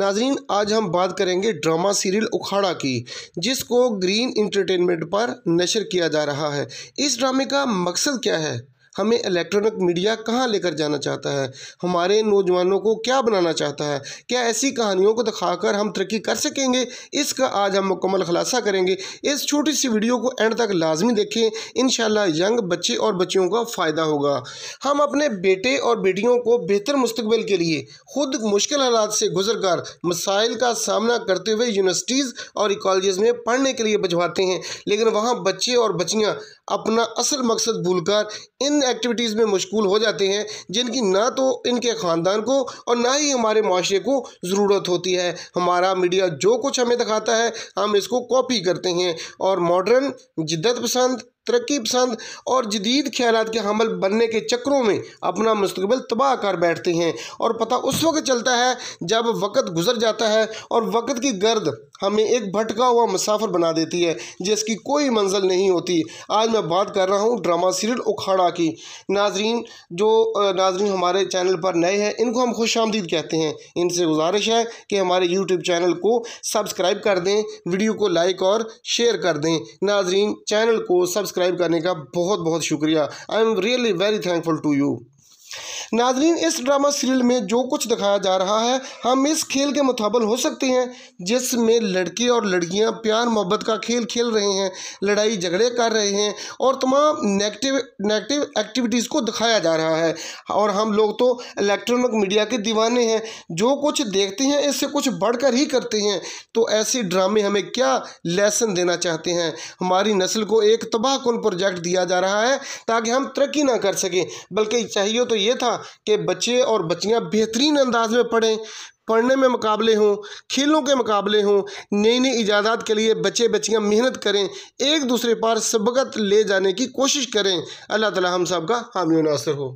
नाजरीन आज हम बात करेंगे ड्रामा सीरियल उखाड़ा की जिसको ग्रीन इंटरटेनमेंट पर नशर किया जा रहा है इस ड्रामे का मकसद क्या है हमें इलेक्ट्रॉनिक मीडिया कहाँ लेकर जाना चाहता है हमारे नौजवानों को क्या बनाना चाहता है क्या ऐसी कहानियों को दिखाकर हम तरक्की कर सकेंगे इसका आज हम मुकम्मल खुलासा करेंगे इस छोटी सी वीडियो को एंड तक लाजमी देखें इन यंग बच्चे और बच्चियों का फ़ायदा होगा हम अपने बेटे और बेटियों को बेहतर मुस्तबिल के लिए खुद मुश्किल हालात से गुजर कर मसाइल का सामना करते हुए यूनिवर्सिटीज़ और कॉलेज में पढ़ने के लिए भिजवाते हैं लेकिन वहाँ बच्चे और बच्चियाँ अपना असल मकसद भूलकर इन एक्टिविटीज़ में मशगूल हो जाते हैं जिनकी ना तो इनके ख़ानदान को और ना ही हमारे माशरे को ज़रूरत होती है हमारा मीडिया जो कुछ हमें दिखाता है हम इसको कॉपी करते हैं और मॉडर्न जिद्दत पसंद तरक्की पसंद और जदीद ख्याल के हमल बनने के चक्रों में अपना मुस्तबिल तबाह कर बैठते हैं और पता उस वक्त चलता है जब वक़्त गुजर जाता है और वक़्त की गर्द हमें एक भटका हुआ मुसाफर बना देती है जिसकी कोई मंजिल नहीं होती आज मैं बात कर रहा हूँ ड्रामा सीरियल उखाड़ा की नाजरीन जो नाजरीन हमारे चैनल पर नए हैं इनको हम खुश आमदीद कहते हैं इनसे गुजारिश है कि हमारे यूट्यूब चैनल को सब्सक्राइब कर दें वीडियो को लाइक और शेयर कर दें नाजरीन चैनल को सब्सक्राइब सब्सक्राइब करने का बहुत बहुत शुक्रिया I am really very thankful to you नाजरीन इस ड्रामा सीरियल में जो कुछ दिखाया जा रहा है हम इस खेल के मुताबल हो सकते हैं जिसमें लड़के और लड़कियां प्यार मोहब्बत का खेल खेल रहे हैं लड़ाई झगड़े कर रहे हैं और तमाम नेगेटिव नेगेटिव एक्टिविटीज़ को दिखाया जा रहा है और हम लोग तो इलेक्ट्रॉनिक मीडिया के दीवाने हैं जो कुछ देखते हैं इससे कुछ बढ़कर ही करते हैं तो ऐसे ड्रामे हमें क्या लेसन देना चाहते हैं हमारी नस्ल को एक तबाहकुन प्रोजेक्ट दिया जा रहा है ताकि हम तरक्की ना कर सकें बल्कि चाहिए तो ये था के बच्चे और बच्चियाँ बेहतरीन अंदाज में पढ़ें पढ़ने में मुकाबले हों खेलों के मुकाबले हों नई नई इजादात के लिए बच्चे बच्चियाँ मेहनत करें एक दूसरे पर सबकत ले जाने की कोशिश करें अल्लाह ताला हम सब का हामी नासर हो